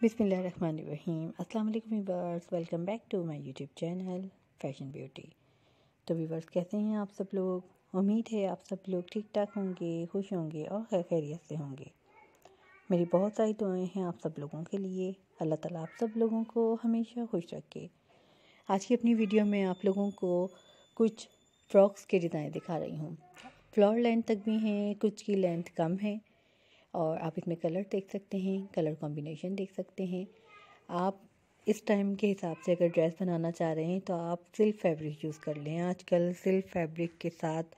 बिसमीम अस्सलाम वालेकुम viewers welcome back to my YouTube channel fashion beauty तो वीवर्स कैसे हैं आप सब लोग उम्मीद है आप सब लोग ठीक ठाक होंगे खुश होंगे और खैर खैरियत से होंगे मेरी बहुत सारी दुआएं हैं आप सब लोगों के लिए अल्लाह ताला आप सब लोगों को हमेशा खुश रखे आज की अपनी वीडियो में आप लोगों को कुछ फ्रॉक्स के डिज़ाइन दिखा रही हूँ फ्लोर लेंथ तक भी हैं कुछ की लेंथ कम है और आप इसमें कलर देख सकते हैं कलर कॉम्बिनेशन देख सकते हैं आप इस टाइम के हिसाब से अगर ड्रेस बनाना चाह रहे हैं तो आप सिल्क फैब्रिक यूज़ कर लें आजकल सिल्क फैब्रिक के साथ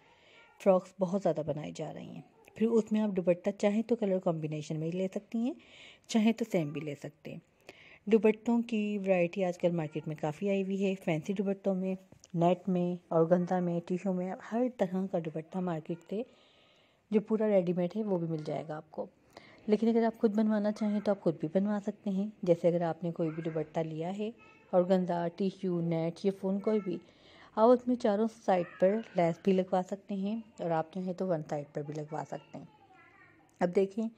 फ्रॉक्स बहुत ज़्यादा बनाई जा रही हैं फिर उसमें आप दुपट्टा चाहें तो कलर कॉम्बिनेशन में ही ले सकती हैं चाहें तो सेम भी ले सकते हैं दुपट्टों की वैरायटी आजकल मार्केट में काफ़ी आई हुई है फैंसी दुपट्टों में नेट में और गंदा में टिशू में हर तरह का दुपट्टा मार्केट से जो पूरा रेडीमेड है वो भी मिल जाएगा आपको लेकिन अगर आप खुद बनवाना चाहें तो आप खुद भी बनवा सकते हैं जैसे अगर आपने कोई भी दुपट्टा लिया है और गंदा टिश्यू नेट या फ़ोन कोई भी आप उसमें चारों साइड पर लेस भी लगवा सकते हैं और आप चाहें तो वन साइड पर भी लगवा सकते हैं अब देखें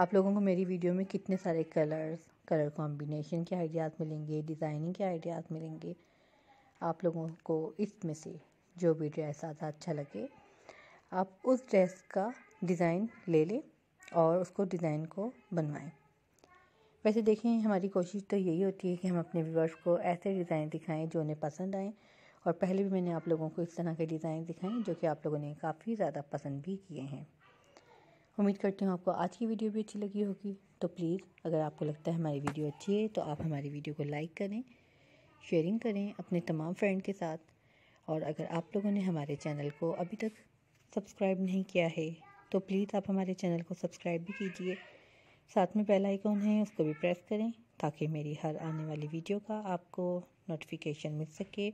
आप लोगों को मेरी वीडियो में कितने सारे कलर्स कलर कॉम्बिनेशन के आइडियाज़ मिलेंगे डिज़ाइनिंग के आइडियाज़ मिलेंगे आप लोगों को इसमें से जो भी ड्रेस ज़्यादा अच्छा लगे आप उस ड्रेस का डिज़ाइन ले लें और उसको डिज़ाइन को बनवाएं वैसे देखें हमारी कोशिश तो यही होती है कि हम अपने व्यूवर्स को ऐसे डिज़ाइन दिखाएं जो उन्हें पसंद आएँ और पहले भी मैंने आप लोगों को इस तरह के डिज़ाइन दिखाएं जो कि आप लोगों ने काफ़ी ज़्यादा पसंद भी किए हैं उम्मीद करती हूँ आपको आज की वीडियो भी अच्छी लगी होगी तो प्लीज़ अगर आपको लगता है हमारी वीडियो अच्छी है तो आप हमारी वीडियो को लाइक करें शेयरिंग करें अपने तमाम फ्रेंड के साथ और अगर आप लोगों ने हमारे चैनल को अभी तक सब्सक्राइब नहीं किया है तो प्लीज़ आप हमारे चैनल को सब्सक्राइब भी कीजिए साथ में बेल आइकॉन है उसको भी प्रेस करें ताकि मेरी हर आने वाली वीडियो का आपको नोटिफिकेशन मिल सके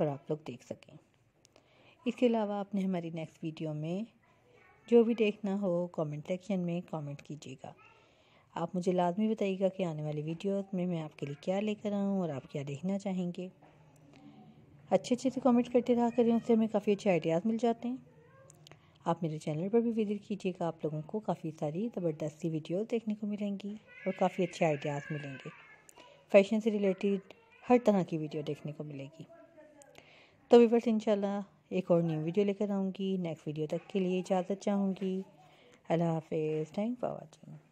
और आप लोग देख सकें इसके अलावा आपने हमारी नेक्स्ट वीडियो में जो भी देखना हो कमेंट सेक्शन में कमेंट कीजिएगा आप मुझे लाजमी बताइएगा कि आने वाली वीडियोस में मैं आपके लिए क्या लेकर आऊँ और आप क्या देखना चाहेंगे अच्छे अच्छे से कमेंट करते रहा करें उससे हमें काफ़ी अच्छे आइडियाज़ मिल जाते हैं आप मेरे चैनल पर भी विजिट कीजिएगा आप लोगों को काफ़ी सारी ज़बरदस्ती वीडियो देखने को मिलेंगी और काफ़ी अच्छे आइडियाज़ मिलेंगे फैशन से रिलेटेड हर तरह की वीडियो देखने को मिलेगी तो वीवर्स इनशाला एक और न्यू वीडियो लेकर आऊँगी नेक्स्ट वीडियो तक के लिए इजाज़त चाहूँगी अल्लाह हाफ़ थैंक फॉर वॉचिंग